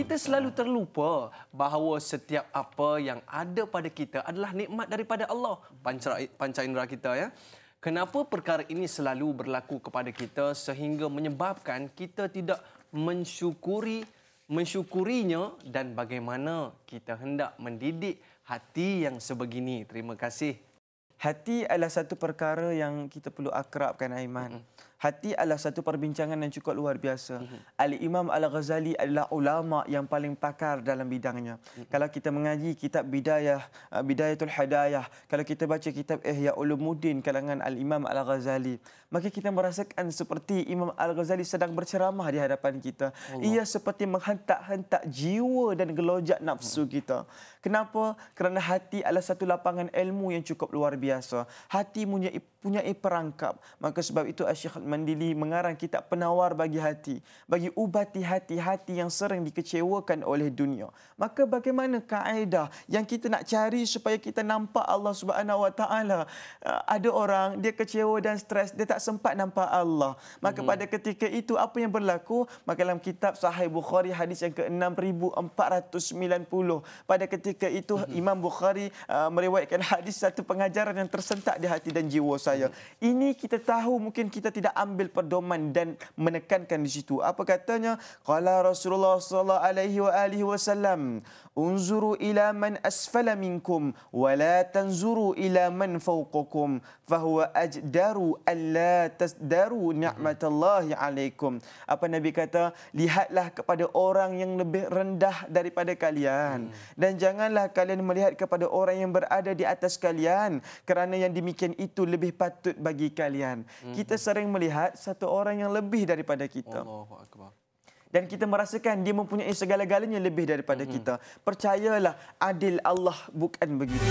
kita selalu terlupa bahawa setiap apa yang ada pada kita adalah nikmat daripada Allah panca, panca indera kita ya kenapa perkara ini selalu berlaku kepada kita sehingga menyebabkan kita tidak mensyukuri mensyukurinya dan bagaimana kita hendak mendidik hati yang sebegini terima kasih hati adalah satu perkara yang kita perlu akrabkan Aiman mm-hmm. Hati adalah satu perbincangan yang cukup luar biasa. Mm-hmm. Ali Imam Al-Ghazali adalah ulama yang paling pakar dalam bidangnya. Mm-hmm. Kalau kita mengaji kitab Bidayah, uh, Bidayatul hadayah. kalau kita baca kitab Ihya Ulumuddin kalangan Al-Imam Al-Ghazali, maka kita merasakan seperti Imam Al-Ghazali sedang berceramah di hadapan kita. Allah. Ia seperti menghentak-hentak jiwa dan gelojak nafsu mm-hmm. kita. Kenapa? Kerana hati adalah satu lapangan ilmu yang cukup luar biasa. Hati punya punya perangkap. Maka sebab itu Syekh Mandili mengarang kitab penawar bagi hati, bagi ubati hati-hati yang sering dikecewakan oleh dunia. Maka bagaimana kaedah yang kita nak cari supaya kita nampak Allah Subhanahu Wa Taala? Eh, ada orang dia kecewa dan stres, dia tak sempat nampak Allah. Maka mm-hmm. pada ketika itu apa yang berlaku? Maka dalam kitab Sahih Bukhari hadis yang ke-6490 pada ketika itu mm-hmm. Imam Bukhari uh, meriwayatkan hadis satu pengajaran yang tersentak di hati dan jiwa saya. Ini kita tahu mungkin kita tidak ambil pedoman dan menekankan di situ. Apa katanya? Qala Rasulullah sallallahu alaihi wa alihi wasallam, "Unzuru ila man asfala minkum wa la tanzuru ila man fawqakum, fa huwa ajdaru alla tasdaru ni'matallahi alaikum." Apa Nabi kata? Lihatlah kepada orang yang lebih rendah daripada kalian dan janganlah kalian melihat kepada orang yang berada di atas kalian kerana yang demikian itu lebih patut bagi kalian. Kita hmm. sering melihat melihat satu orang yang lebih daripada kita. Dan kita merasakan dia mempunyai segala-galanya lebih daripada kita. Percayalah, adil Allah bukan begitu.